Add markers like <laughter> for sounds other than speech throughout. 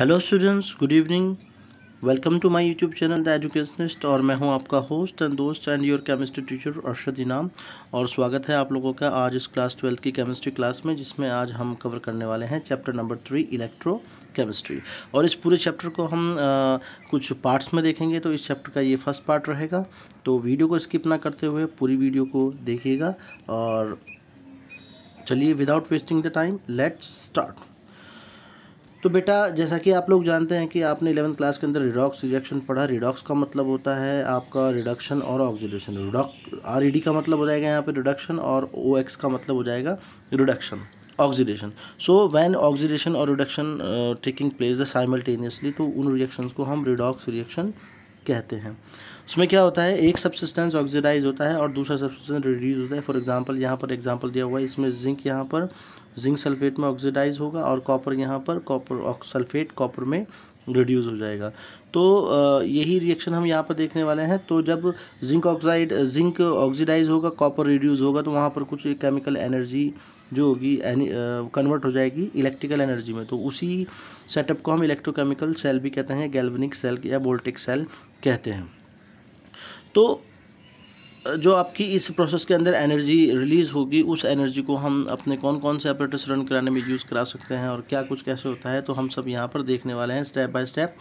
Hello students good evening welcome to my YouTube channel the educationist और मैं हूं आपका होस्ट एंड दोस्त and your chemistry teacher Arshad Inam और स्वागत है आप लोगों का आज इस क्लास ट्वेल्थ की केमिस्ट्री क्लास में जिसमें आज हम कवर करने वाले हैं chapter number three electro chemistry और इस पूरे चैप्टर को हम आ, कुछ पार्ट्स में देखेंगे तो इस चैप्टर का ये फर्स्ट पार्ट रहेगा तो वीडियो को स्किप ना करते हुए पूरी वीडियो को देखिएगा और चलिए without wasting the time let's start तो बेटा जैसा कि आप लोग जानते हैं कि आपने इलेवंथ क्लास के अंदर रिडॉक्स रिएक्शन पढ़ा रिडॉक्स का मतलब होता है आपका रिडक्शन और oxidation redox R E D का मतलब हो जाएगा यहाँ पे रिडक्शन और ओ एक्स का मतलब हो जाएगा reduction oxidation so when oxidation और reduction taking place the simultaneously तो उन रिएक्शन को हम रिडॉक्स रिएक्शन कहते हैं उसमें क्या होता है एक सब्सिस्टेंस ऑक्सीडाइज होता है और दूसरा सब्सिस्टेंस रिड्यूज होता है फॉर एग्जाम्पल यहाँ पर एग्जाम्पल दिया हुआ है इसमें जिंक यहाँ पर जिंक सल्फेट में ऑक्सीडाइज होगा और कॉपर यहाँ पर कॉपर सल्फेट कॉपर में रिड्यूस हो जाएगा तो यही रिएक्शन हम यहाँ पर देखने वाले हैं तो जब जिंक ऑक्साइड जिंक ऑक्सीडाइज होगा कॉपर रिड्यूस होगा तो वहाँ पर कुछ केमिकल एनर्जी जो होगी कन्वर्ट हो जाएगी इलेक्ट्रिकल एनर्जी में तो उसी सेटअप को हम इलेक्ट्रोकेमिकल सेल भी कहते हैं गैल्वनिक सेल या वोल्टिक सेल कहते हैं तो जो आपकी इस प्रोसेस के अंदर एनर्जी रिलीज़ होगी उस एनर्जी को हम अपने कौन कौन से ऑपरेटर्स रन कराने में यूज़ करा सकते हैं और क्या कुछ कैसे होता है तो हम सब यहाँ पर देखने वाले हैं स्टेप बाय स्टेप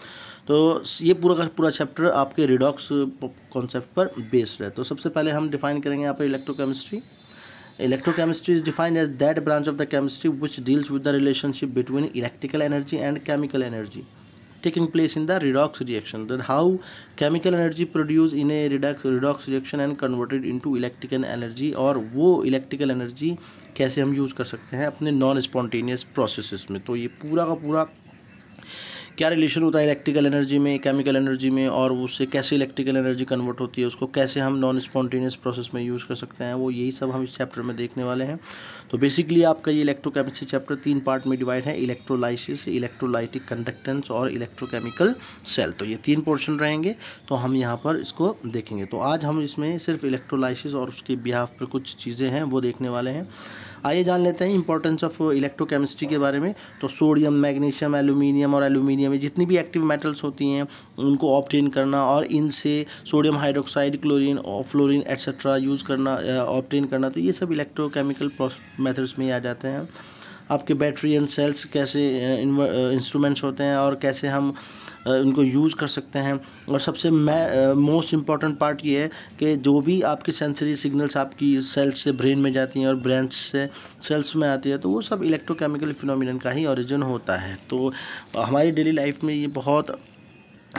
तो ये पूरा का पूरा चैप्टर आपके रिडॉक्स कॉन्सेप्ट पर बेस्ड है तो सबसे पहले हम डिफाइन करेंगे यहाँ पर electrochemistry electrochemistry is defined as that branch of the chemistry which deals with the relationship between electrical energy and chemical energy taking place in the redox reaction then how chemical energy produced in a redox redox reaction and converted into electrical energy or wo electrical energy kaise hum use kar sakte hain apne non spontaneous processes mein to ye pura ka pura क्या relation होता है electrical energy में chemical energy में और उससे कैसे electrical energy convert होती है उसको कैसे हम नॉन स्पॉन्टेनियस प्रोसेस में यूज़ कर सकते हैं वो यही सब हम इस चैप्टर में देखने वाले हैं तो बेसिकली आपका ये इलेक्ट्रोकेमिस्ट्री चैप्टर तीन पार्ट में डिवाइड है इलेक्ट्रोलाइसिस इलेक्ट्रोलाइटिक कंडक्टेंस और इलेक्ट्रोकेमिकल सेल तो ये तीन पोर्शन रहेंगे तो हम यहाँ पर इसको देखेंगे तो आज हम इसमें सिर्फ इलेक्ट्रोलाइसिस और उसके बिहाफ पर कुछ चीज़ें हैं वो देखने वाले हैं आइए जान लेते हैं इंपॉर्टेंस ऑफ इलेक्ट्रोकेमिस्ट्री के बारे में तो सोडियम मैग्नीशियम एल्यूमिनियम और एल्यूमिनियम में जितनी भी एक्टिव मेटल्स होती हैं उनको ऑप्टेन करना और इनसे सोडियम हाइड्रोक्साइड क्लोरीन और फ्लोरीन एट्सट्रा यूज़ करना ऑप्टेन करना तो ये सब इलेक्ट्रोकेमिकल मेथड्स में आ जाते हैं आपके बैटरी एंड सेल्स कैसे इंस्ट्रूमेंट्स होते हैं और कैसे हम उनको यूज़ कर सकते हैं और सबसे मैं मोस्ट इंपॉर्टेंट पार्ट ये है कि जो भी आपकी सेंसरी सिग्नल्स आपकी सेल्स से ब्रेन में जाती हैं और ब्रेन से सेल्स में आती है तो वो सब इलेक्ट्रोकेमिकल फिनोमिनन का ही ओरिजिन होता है तो हमारी डेली लाइफ में ये बहुत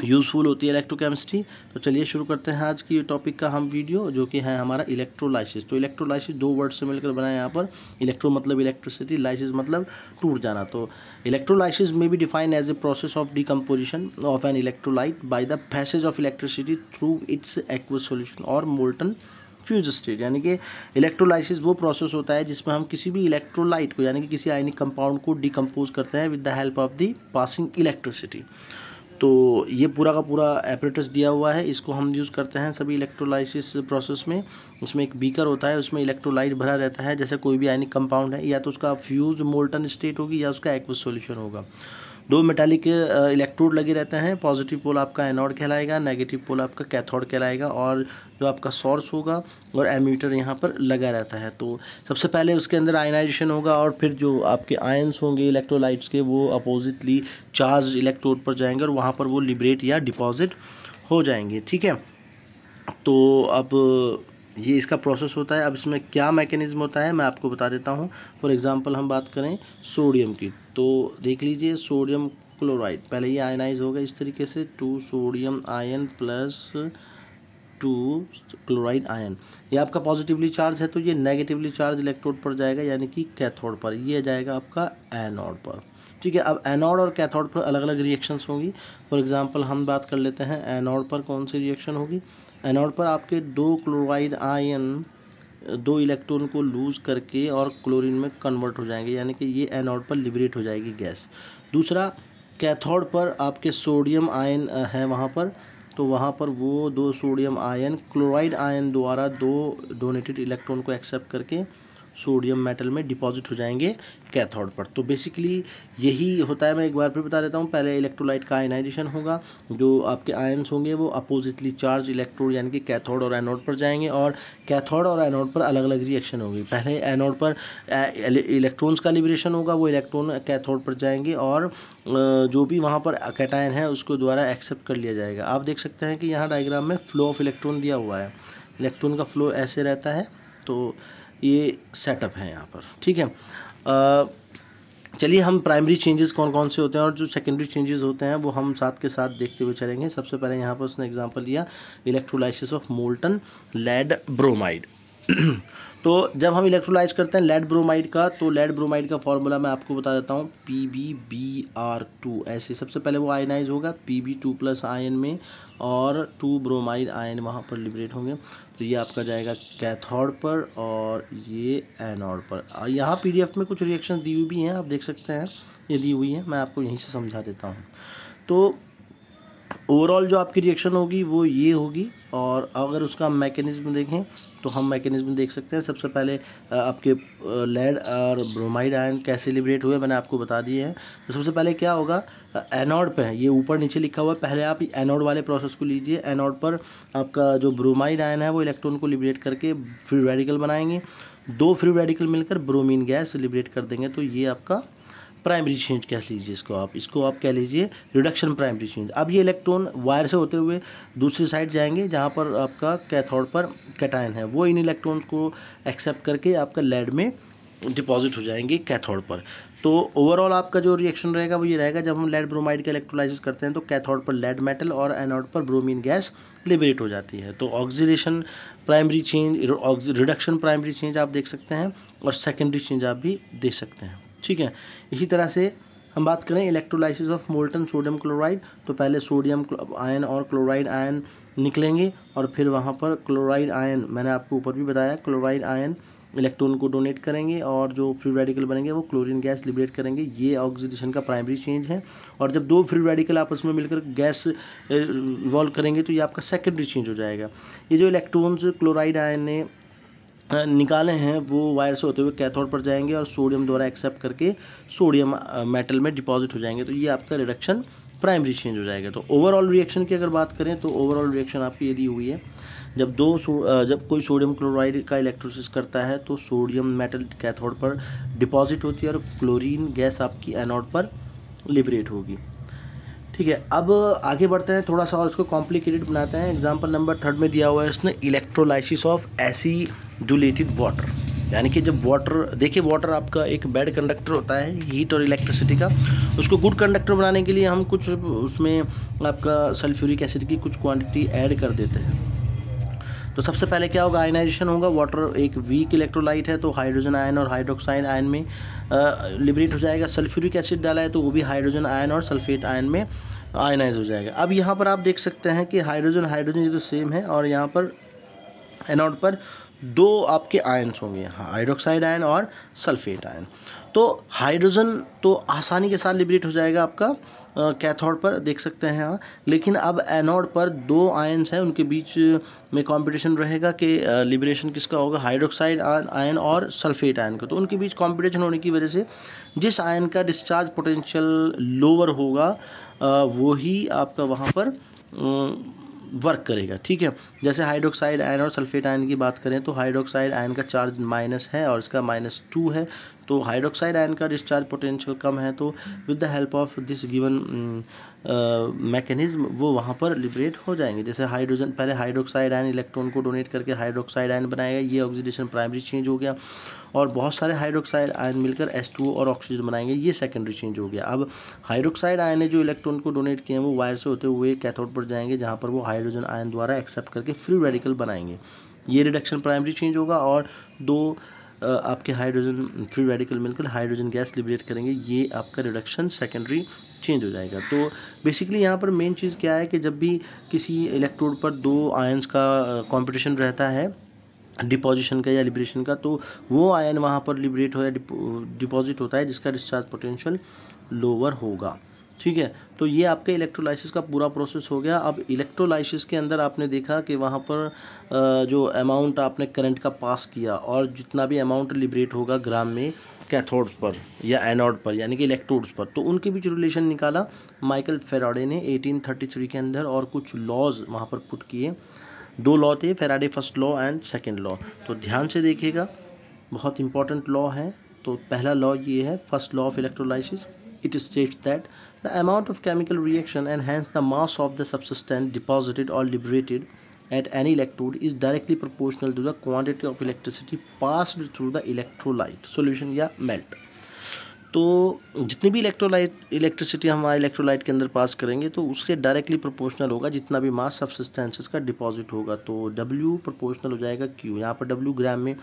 यूज़फुल होती है इलेक्ट्रोकेमिस्ट्री तो चलिए शुरू करते हैं आज की टॉपिक का हम वीडियो जो कि है हमारा इलेक्ट्रोलाइसिस तो इलेक्ट्रोलाइसिस दो वर्ड से मिलकर बनाए यहाँ पर इलेक्ट्रो मतलब इलेक्ट्रिसिटी लाइसिस मतलब टूट जाना तो इलेक्ट्रोलाइसिस में भी define as a process of decomposition of an electrolyte by the passage of electricity through its aqueous solution और मोल्टन फ्यूज स्टेट यानी कि इलेक्ट्रोलाइसिस वो प्रोसेस होता है जिसमें हम किसी भी इलेक्ट्रोलाइट को यानी कि किसी आयनिक कंपाउंड को डिकम्पोज करते हैं with the help of the passing electricity तो ये पूरा का पूरा एपरेटस दिया हुआ है इसको हम यूज़ करते हैं सभी इलेक्ट्रोलाइसिस प्रोसेस में इसमें एक बीकर होता है उसमें इलेक्ट्रोलाइट भरा रहता है जैसे कोई भी आयनिक कंपाउंड है या तो उसका फ्यूज मोल्टन स्टेट होगी या उसका एक्व सोल्यूशन होगा दो मेटालिक इलेक्ट्रोड लगे रहते हैं पॉजिटिव पोल आपका एनोड कहलाएगा नेगेटिव पोल आपका कैथोड कहलाएगा और जो आपका सोर्स होगा और एमीटर यहाँ पर लगा रहता है तो सबसे पहले उसके अंदर आयनाइजेशन होगा और फिर जो आपके आयन्स होंगे इलेक्ट्रोलाइट्स के वो अपोजिटली चार्ज इलेक्ट्रोड पर जाएंगे और वहाँ पर वो लिबरेट या डिपॉजिट हो जाएंगे ठीक है तो अब ये इसका प्रोसेस होता है अब इसमें क्या मैकेनिज़्म होता है मैं आपको बता देता हूँ फॉर एग्ज़ाम्पल हम बात करें सोडियम की तो देख लीजिए सोडियम क्लोराइड पहले ये आयनाइज होगा इस तरीके से two sodium ion plus two chloride ion ये आपका पॉजिटिवली चार्ज है तो ये नेगेटिवली चार्ज इलेक्ट्रोड पर जाएगा यानी कि कैथोड पर ये जाएगा आपका एनोड पर ठीक है अब एनोड और कैथोड पर अलग अलग रिएक्शंस होंगी फॉर एग्जांपल हम बात कर लेते हैं एनोड पर कौन सी रिएक्शन होगी एनोड पर आपके दो क्लोराइड आयन दो इलेक्ट्रॉन को लूज करके और क्लोरीन में कन्वर्ट हो जाएंगे यानी कि ये एनोड पर लिबरेट हो जाएगी गैस दूसरा कैथोड पर आपके सोडियम आयन है वहाँ पर तो वहाँ पर वो दो सोडियम आयन क्लोराइड आयन द्वारा दो डोनेटेड इलेक्ट्रॉन को एक्सेप्ट करके सोडियम मेटल में डिपॉजिट हो जाएंगे कैथोड पर तो बेसिकली यही होता है मैं एक बार फिर बता देता हूँ पहले इलेक्ट्रोलाइट का आयनाइजेशन होगा जो आपके आयन्स होंगे वो अपोजिटली चार्ज इलेक्ट्रोड यानी कि कैथोड और एनोड पर जाएंगे और कैथोड और एनोड पर अलग अलग रिएक्शन होगी पहले एनोड पर इलेक्ट्रॉन्स का लिब्रेशन होगा वो इलेक्ट्रॉन कैथोड पर जाएंगे और जो भी वहाँ पर कैटायन है उसको द्वारा एक्सेप्ट कर लिया जाएगा आप देख सकते हैं कि यहाँ डायग्राम में फ्लो ऑफ इलेक्ट्रॉन दिया हुआ है इलेक्ट्रॉन का फ्लो ऐसे रहता है तो ये सेटअप है यहाँ पर ठीक है चलिए हम प्राइमरी चेंजेस कौन कौन से होते हैं और जो सेकेंडरी चेंजेस होते हैं वो हम साथ के साथ देखते हुए चलेंगे सबसे पहले यहाँ पर उसने एग्जांपल लिया electrolysis of molten lead bromide <clears throat> तो जब हम इलेक्ट्रोलाइज करते हैं लेड ब्रोमाइड का तो लेड ब्रोमाइड का फॉर्मूला मैं आपको बता देता हूँ P B B R two ऐसे सबसे पहले वो आयनाइज होगा P B two plus ion में और टू ब्रोमाइड आयन वहाँ पर लिबरेट होंगे तो ये आपका जाएगा कैथोड पर और ये एनोड पर यहाँ पी में कुछ रिएक्शन दी हुई भी हैं आप देख सकते हैं ये दी हुई है मैं आपको यहीं से समझा देता हूँ तो ओवरऑल जो आपकी रिएक्शन होगी वो ये होगी और अगर उसका मैकेनिज़्म देखें तो हम मैकेनिज़्म देख सकते हैं सबसे पहले आपके लेड और ब्रोमाइड आयन कैसे लिबरेट हुए मैंने आपको बता दिए हैं तो सबसे पहले क्या होगा एनोड पे ये ऊपर नीचे लिखा हुआ है पहले आप एनोड वाले प्रोसेस को लीजिए एनोड पर आपका जो ब्रोमाइड आयन है वो इलेक्ट्रॉन को लिबरेट करके फ्री रेडिकल बनाएंगे दो फ्री रेडिकल मिलकर ब्रोमिन गैस लिबरेट कर देंगे तो ये आपका प्राइमरी चेंज कह लीजिए इसको आप इसको आप कह लीजिए रिडक्शन प्राइमरी चेंज अब ये इलेक्ट्रॉन वायर से होते हुए दूसरी साइड जाएंगे जहाँ पर आपका कैथोड पर कैटायन है वो इन इलेक्ट्रॉन्स को एक्सेप्ट करके आपका लेड में डिपॉजिट हो जाएंगे कैथोड पर तो ओवरऑल आपका जो रिएक्शन रहेगा वो ये रहेगा जब हम लेड ब्रोमाइड का इलेक्ट्रोलाइसिस करते हैं तो कैथोड पर लेड मेटल और एनोड पर ब्रोमीन गैस लिबरेट हो जाती है तो oxidation primary change reduction primary change आप देख सकते हैं और सेकेंडरी चेंज आप भी देख सकते हैं ठीक है इसी तरह से हम बात करें electrolysis of molten sodium chloride तो पहले सोडियम आयन और क्लोराइड आयन निकलेंगे और फिर वहाँ पर क्लोराइड आयन मैंने आपको ऊपर भी बताया क्लोराइड आयन इलेक्ट्रॉन को डोनेट करेंगे और जो फ्री रेडिकल बनेंगे वो क्लोरीन गैस लिबरेट करेंगे ये ऑक्सीडेशन का प्राइमरी चेंज है और जब दो फ्री रेडिकल आपस में मिलकर गैस इवॉल्व करेंगे तो ये आपका सेकेंडरी चेंज हो जाएगा ये जो इलेक्ट्रॉन्स क्लोराइड आयन ने निकाले हैं वो वायर से होते हुए कैथोड पर जाएंगे और सोडियम द्वारा एक्सेप्ट करके सोडियम मेटल में डिपॉजिट हो जाएंगे तो ये आपका रिडक्शन प्राइमरी चेंज हो जाएगा तो ओवरऑल रिएक्शन की अगर बात करें तो ओवरऑल रिएक्शन आपकी ये दी हुई है जब दो जब कोई सोडियम क्लोराइड का इलेक्ट्रोसिस करता है तो सोडियम मेटल कैथोड पर डिपॉजिट होती है और क्लोरीन गैस आपकी एनोड पर लिबरेट होगी ठीक है अब आगे बढ़ते हैं थोड़ा सा और इसको कॉम्प्लिकेटेड बनाते हैं एग्जाम्पल नंबर थर्ड में दिया हुआ है इसने इलेक्ट्रोलाइसिस ऑफ ऐसी डुलेटेड वाटर यानी कि जब वाटर देखिए वाटर आपका एक बैड कंडक्टर होता है हीट और इलेक्ट्रिसिटी का उसको गुड कंडक्टर बनाने के लिए हम कुछ उसमें आपका सल्फ्यूरिक एसिड की कुछ क्वांटिटी ऐड कर देते हैं तो सबसे पहले क्या होगा आयनाइजेशन होगा वाटर एक वीक इलेक्ट्रोलाइट है तो हाइड्रोजन आयन और हाइड्रोक्साइन आयन में लिबरेट हो जाएगा सल्फ्यूरिक एसिड डाला है तो वो भी हाइड्रोजन आयन और सल्फेट आयन में आयनाइज हो जाएगा अब यहाँ पर आप देख सकते हैं कि हाइड्रोजन हाइड्रोजन ये तो सेम है और यहाँ पर एनोड पर दो आपके आयन्स होंगे हाँ हाइड्रोक्साइड आयन और सल्फेट आयन तो हाइड्रोजन तो आसानी के साथ लिबरेट हो जाएगा आपका कैथोड पर देख सकते हैं हाँ लेकिन अब एनोड पर दो आयन्स हैं उनके बीच में कंपटीशन रहेगा कि लिब्रेशन किसका होगा हाइड्रोक्साइड आयन और सल्फेट आयन का तो उनके बीच कंपटीशन होने की वजह से जिस आयन का डिस्चार्ज पोटेंशियल लोअर होगा वो आपका वहाँ पर वर्क करेगा ठीक है जैसे हाइड्रोक्साइड आयन और सल्फेट आयन की बात करें तो हाइड्रोक्साइड आयन का चार्ज माइनस है और इसका माइनस टू है तो हाइड्रोक्साइड आयन का डिस्चार्ज पोटेंशियल कम है तो with the help of this given mechanism वो वहाँ पर लिबरेट हो जाएंगे जैसे हाइड्रोजन पहले हाइड्रोक्साइड आयन इलेक्ट्रॉन को डोनेट करके हाइड्रोक्साइड आयन बनाएगा ये ऑक्सीडेशन प्राइमरी चेंज हो गया और बहुत सारे हाइड्रोक्साइड आयन मिलकर एस और ऑक्सीजन बनाएंगे ये सेकेंडरी चेंज हो गया अब हाइड्रोक्साइड आयन ने जो इलेक्ट्रॉन को डोनेट किए हैं वो वायर से होते हुए कैथोड पर जाएंगे जहाँ पर वो हाइड्रो हाइड्रोजन आयन द्वारा एक्सेप्ट करके फ्री रेडिकल बनाएंगे ये रिडक्शन प्राइमरी चेंज होगा और दो आपके हाइड्रोजन फ्री रेडिकल मिलकर हाइड्रोजन गैस लिबरेट करेंगे ये आपका रिडक्शन सेकेंडरी चेंज हो जाएगा तो बेसिकली यहाँ पर मेन चीज़ क्या है कि जब भी किसी इलेक्ट्रोड पर दो आयन्स का कंपटीशन रहता है डिपोजिशन का या लिब्रेशन का तो वो आयन वहाँ पर लिबरेट हो या डिपॉजिट होता है जिसका डिस्चार्ज पोटेंशियल लोअर होगा ठीक है तो ये आपके इलेक्ट्रोलाइसिस का पूरा प्रोसेस हो गया अब इलेक्ट्रोलाइसिस के अंदर आपने देखा कि वहाँ पर जो अमाउंट आपने करंट का पास किया और जितना भी अमाउंट लिबरेट होगा ग्राम में कैथोड्स पर या एनोड पर यानी कि इलेक्ट्रोड्स पर तो उनके बीच रिलेशन निकाला माइकल फेराडे ने 1833 के अंदर और कुछ लॉज वहाँ पर पुट किए दो लॉ थे Faraday first law and second law तो ध्यान से देखिएगा बहुत इंपॉर्टेंट लॉ है तो पहला लॉ ये है first law of electrolysis it states that the amount of chemical reaction and hence the mass of the substance deposited or liberated at any electrode is directly proportional to the quantity of electricity passed through the electrolyte solution या melt तो जितनी भी electrolyte electricity हम electrolyte के अंदर पास करेंगे तो उसके डायरेक्टली प्रोपोर्शनल होगा जितना भी मास सब्सटेंसेस का डिपॉजिट होगा तो W प्रोपोर्शनल हो जाएगा Q यहाँ पर W ग्राम में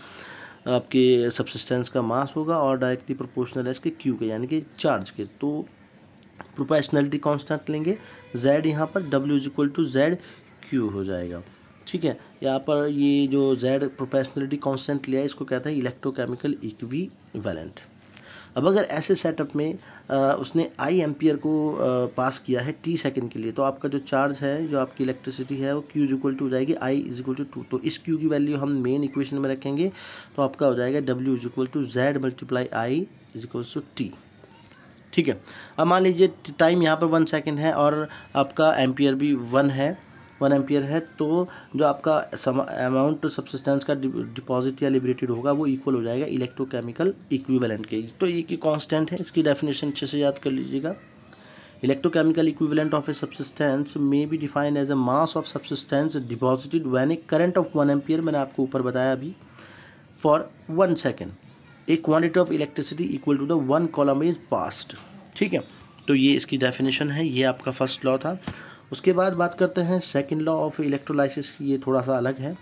आपके सब्सिस्टेंस का मास होगा और डायरेक्टली प्रोपोर्शनल है इसके क्यू के यानी कि चार्ज के तो प्रोपोर्शनलिटी कांस्टेंट लेंगे जेड यहाँ पर W is equal to Z Q हो जाएगा ठीक है यहाँ पर ये जो जेड प्रोपोर्शनलिटी कांस्टेंट लिया है इसको कहते हैं इलेक्ट्रोकेमिकल इक्वी वैलेंट अब अगर ऐसे सेटअप में आ, उसने आई एम्पियर को आ, पास किया है टी सेकेंड के लिए तो आपका जो चार्ज है जो आपकी इलेक्ट्रिसिटी है वो क्यू इज इक्वल टू हो जाएगी I is equal to to तो इस क्यू की वैल्यू हम मेन इक्वेशन में रखेंगे तो आपका हो जाएगा W is equal to Z multiply I is equal to T ठीक है अब मान लीजिए टाइम यहाँ पर वन सेकेंड है और आपका एम्पियर भी वन है वन एम्पियर है तो जो आपका अमाउंट सब्सिस्टेंस का डिपॉजिट या लिबरेटेड होगा वो इक्वल हो जाएगा इलेक्ट्रोकेमिकल इक्विवेलेंट के तो ये की कांस्टेंट है इसकी डेफिनेशन अच्छे से याद कर लीजिएगा electrochemical equivalent of a substance may be defined as a mass of substance deposited when a current of one ampere मैंने आपको ऊपर बताया अभी for one second a quantity of electricity equal to the one coulomb is passed ठीक है तो ये इसकी डेफिनेशन है ये आपका फर्स्ट लॉ था उसके बाद बात करते हैं सेकेंड लॉ ऑफ इलेक्ट्रोलाइसिस ये थोड़ा सा अलग है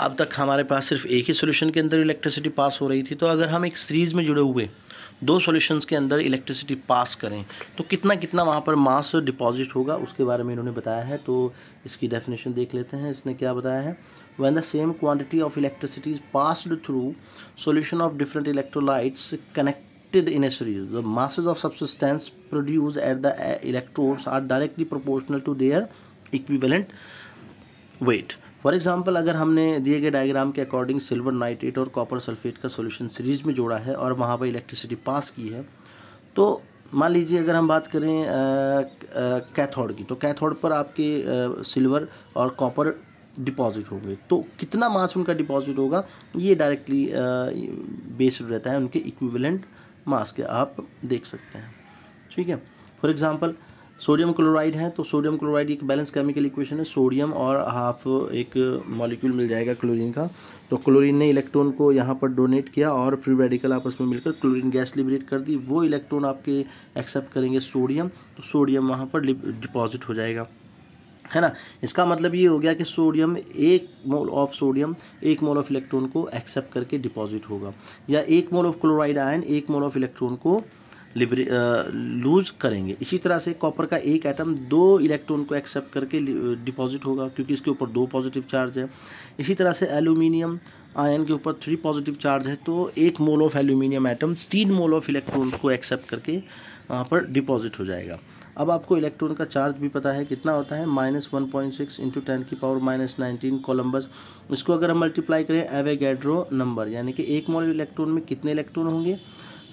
अब तक हमारे पास सिर्फ एक ही सॉल्यूशन के अंदर इलेक्ट्रिसिटी पास हो रही थी तो अगर हम एक सीरीज़ में जुड़े हुए दो सॉल्यूशंस के अंदर इलेक्ट्रिसिटी पास करें तो कितना कितना वहाँ पर मास डिपॉजिट होगा उसके बारे में इन्होंने बताया है तो इसकी डेफिनेशन देख लेते हैं इसने क्या बताया है when the same quantity of electricity is passed through solution of different electrolytes connect collected in a series. The masses of substance produced at the e-, electrodes are directly proportional to their equivalent weight. For example अगर हमने दिए गए diagram के according silver nitrate और copper sulphate का solution series में जोड़ा है और वहाँ पर इलेक्ट्रिसिटी पास की है तो मान लीजिए अगर हम बात करें कैथोड की तो कैथोड पर आपके सिल्वर और कॉपर डिपॉजिट होंगे तो कितना मास उनका डिपॉजिट होगा ये डायरेक्टली बेस्ड रहता है उनके इक्विवेलेंट मास्क आप देख सकते हैं ठीक है फॉर एग्जाम्पल सोडियम क्लोराइड है तो सोडियम क्लोराइड एक बैलेंस केमिकल इक्वेशन है सोडियम और हाफ एक मॉलिक्यूल मिल जाएगा क्लोरीन का तो क्लोरीन ने इलेक्ट्रॉन को यहाँ पर डोनेट किया और फ्री रेडिकल आपस में मिलकर क्लोरीन गैस लिबरेट कर दी वो इलेक्ट्रॉन आपके एक्सेप्ट करेंगे सोडियम तो सोडियम वहाँ पर डिपॉजिट हो जाएगा है ना इसका मतलब ये हो गया कि सोडियम एक मोल ऑफ सोडियम एक मोल ऑफ इलेक्ट्रॉन को एक्सेप्ट करके डिपॉजिट होगा या एक मोल ऑफ क्लोराइड आयन एक मोल ऑफ इलेक्ट्रॉन को लिबरे लूज करेंगे इसी तरह से कॉपर का एक एटम दो इलेक्ट्रॉन को एक्सेप्ट करके डिपॉजिट होगा क्योंकि इसके ऊपर दो पॉजिटिव चार्ज है इसी तरह से एल्यूमिनियम आयन के ऊपर थ्री पॉजिटिव चार्ज है तो एक मोल ऑफ एल्यूमिनियम एटम तीन मोल ऑफ इलेक्ट्रॉन को एक्सेप्ट करके वहाँ पर डिपॉजिट हो जाएगा अब आपको इलेक्ट्रॉन का चार्ज भी पता है कितना होता है minus one point six into ten की पावर माइनस नाइनटीन कोलम्बस इसको अगर हम मल्टीप्लाई करें एवेगेड्रो नंबर यानी कि एक मॉल इलेक्ट्रॉन में कितने इलेक्ट्रॉन होंगे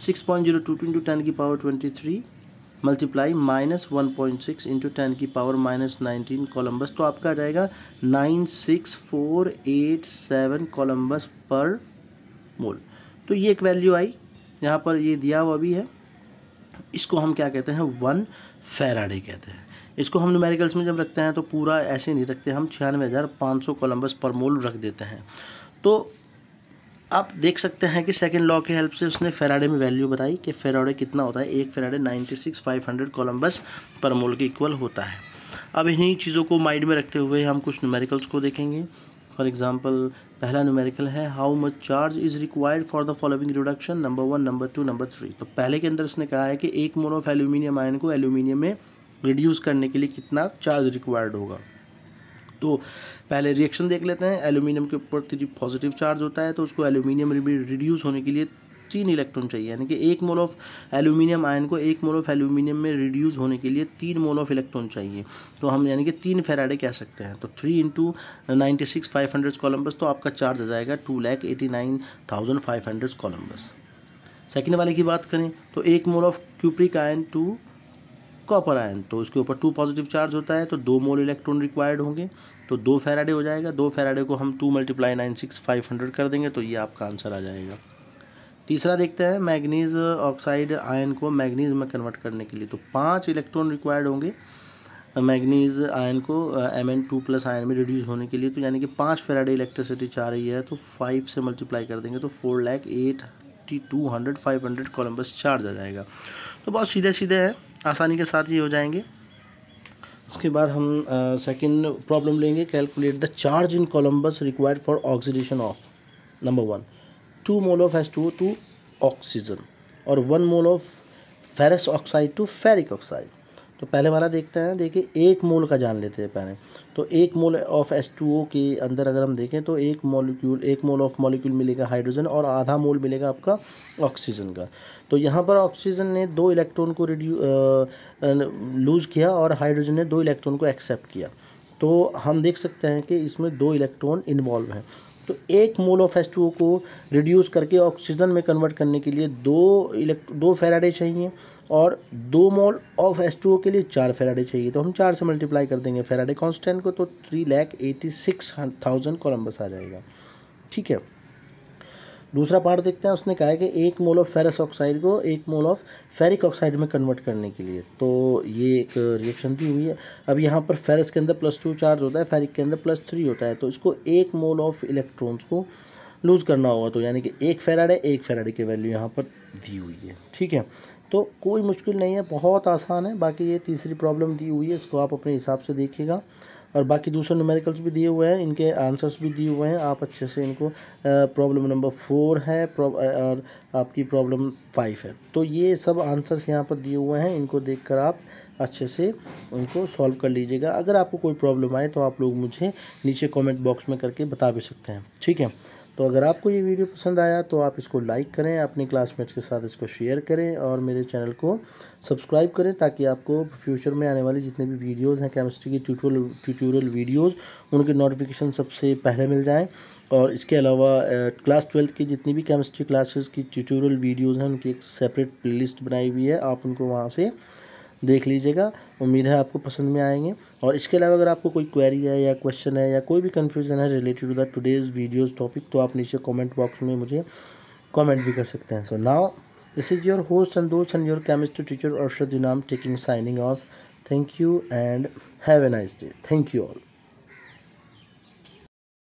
six point zero two two into ten की power twenty three multiply minus one point six into ten की पावर माइनस नाइनटीन कोलम्बस तो आपका आ जाएगा nine six four eight seven coulombs per mole तो ये एक वैल्यू आई यहाँ पर ये दिया हुआ भी है इसको हम क्या कहते हैं वन फेराडे कहते हैं इसको हम न्यूमेरिकल्स में जब रखते हैं तो पूरा ऐसे नहीं रखते हम छियानवे हज़ार पाँच सौ कोलम्बस पर मोल रख देते हैं तो आप देख सकते हैं कि सेकेंड लॉ के हेल्प से उसने फेराडे में वैल्यू बताई कि फेराडे कितना होता है एक faraday six five hundred coulombs per mole के इक्वल होता है अब इन्हीं चीज़ों को माइंड में रखते हुए हम कुछ न्यूमेरिकल्स को देखेंगे फॉर एग्जाम्पल पहला न्यूमेरिकल है how much charge is required for the following reduction number one number two number three तो पहले के अंदर इसने कहा है कि एक मोन ऑफ एल्यूमिनियम आयन को एल्यूमिनियम में रिड्यूस करने के लिए कितना चार्ज रिक्वायर्ड होगा तो पहले रिएक्शन देख लेते हैं एल्यूमिनियम के ऊपर पॉजिटिव तो चार्ज होता है तो उसको एल्यूमिनियम रिड्यूस होने के लिए तीन इलेक्ट्रॉन चाहिए यानी कि एक मोल ऑफ एल्यूमिनियम आयन को एक मोल ऑफ एल्यूमिनियम में रिड्यूस होने के लिए तीन मोल ऑफ इलेक्ट्रॉन चाहिए तो हम यानी कि तीन फेराडे कह सकते हैं तो three into ninety six five hundred coulombs तो आपका चार्ज आ जाएगा two lakh eighty nine thousand five hundred coulombs second वाले की बात करें तो एक mole of cupric ion to copper ion तो इसके ऊपर टू पॉजिटिव चार्ज होता है तो दो मोल इलेक्ट्रॉन रिक्वायर्ड होंगे तो दो फेराडे हो जाएगा दो फेराडे को हम two multiply nine six five hundred कर देंगे तो ये आपका आंसर आ जाएगा तीसरा देखते हैं मैग्नीज ऑक्साइड आयन को मैग्नीज में कन्वर्ट करने के लिए तो पाँच इलेक्ट्रॉन रिक्वायर्ड होंगे मैग्नीज आयन को M N two plus ion में रिड्यूस होने के लिए तो यानी कि पाँच फेराडे इलेक्ट्रिसिटी चाह रही है तो फाइव से मल्टीप्लाई कर देंगे तो four lakh eight two hundred five hundred coulombs charge आ जाएगा तो बहुत सीधे सीधे है आसानी के साथ ये हो जाएंगे उसके बाद हम सेकेंड प्रॉब्लम लेंगे calculate the charge in coulombs required for oxidation of number one two mole of S two to oxygen और one mole of ferrous oxide to ferric oxide तो पहले वाला देखते हैं देखिए एक मोल का जान लेते हैं पहले तो एक mole of S two O के अंदर अगर हम देखें तो एक मॉलिक्यूल एक मोल ऑफ मॉलिक्यूल मिलेगा हाइड्रोजन और आधा मोल मिलेगा आपका ऑक्सीजन का तो यहाँ पर ऑक्सीजन ने दो इलेक्ट्रॉन को रिड्यू लूज़ किया और हाइड्रोजन ने दो इलेक्ट्रॉन को एक्सेप्ट किया तो हम देख सकते हैं कि इसमें दो इलेक्ट्रॉन इन्वॉल्व हैं तो एक मोल ऑफ एस टू को रिड्यूस करके ऑक्सीजन में कन्वर्ट करने के लिए दो इलेक्ट दो फेराडे चाहिए और दो मोल ऑफ एस टू के लिए चार फेराडे चाहिए तो हम चार से मल्टीप्लाई कर देंगे फेराडे कांस्टेंट को तो three lakh eighty six thousand coulombs आ जाएगा ठीक है दूसरा पार्ट देखते हैं उसने कहा है कि एक मोल ऑफ फेरस ऑक्साइड को एक मोल ऑफ फेरिक ऑक्साइड में कन्वर्ट करने के लिए तो ये एक रिएक्शन दी हुई है अब यहाँ पर फेरस के अंदर प्लस टू चार्ज होता है फेरिक के अंदर प्लस थ्री होता है तो इसको एक मोल ऑफ इलेक्ट्रॉन्स को लूज़ करना होगा तो यानी कि एक फेराड है एक फेराड की वैल्यू यहाँ पर दी हुई है ठीक है तो कोई मुश्किल नहीं है बहुत आसान है बाकी ये तीसरी प्रॉब्लम दी हुई है इसको आप अपने हिसाब से देखिएगा और बाकी दूसरे नोमेरिकल्स भी दिए हुए हैं इनके आंसर्स भी दिए हुए हैं आप अच्छे से इनको प्रॉब्लम नंबर फोर है और आपकी प्रॉब्लम फाइव है तो ये सब आंसर्स यहाँ पर दिए हुए हैं इनको देख कर आप अच्छे से उनको सॉल्व कर लीजिएगा अगर आपको कोई प्रॉब्लम आए तो आप लोग मुझे नीचे कॉमेंट बॉक्स में करके बता भी सकते हैं ठीक है तो अगर आपको ये वीडियो पसंद आया तो आप इसको लाइक करें अपने क्लासमेट्स के साथ इसको शेयर करें और मेरे चैनल को सब्सक्राइब करें ताकि आपको फ्यूचर में आने वाली जितने भी वीडियोस हैं केमिस्ट्री की ट्यूटोरियल ट्यूटोरियल वीडियोस उनके नोटिफिकेशन सबसे पहले मिल जाएं और इसके अलावा क्लास ट्वेल्थ की जितनी भी केमिस्ट्री क्लासेस की ट्यूटोरियल वीडियोज़ हैं उनकी एक सेपरेट प्ले बनाई हुई है आप उनको वहाँ से देख लीजिएगा उम्मीद है आपको पसंद में आएंगे और इसके अलावा अगर आपको कोई क्वेरी है या क्वेश्चन है या कोई भी कन्फ्यूज़न है related to the today's videos topic तो आप नीचे कॉमेंट बॉक्स में मुझे कॉमेंट भी कर सकते हैं so now this is your host Santosh and your chemistry teacher Arshad Inam taking signing off thank you and have a nice day thank you all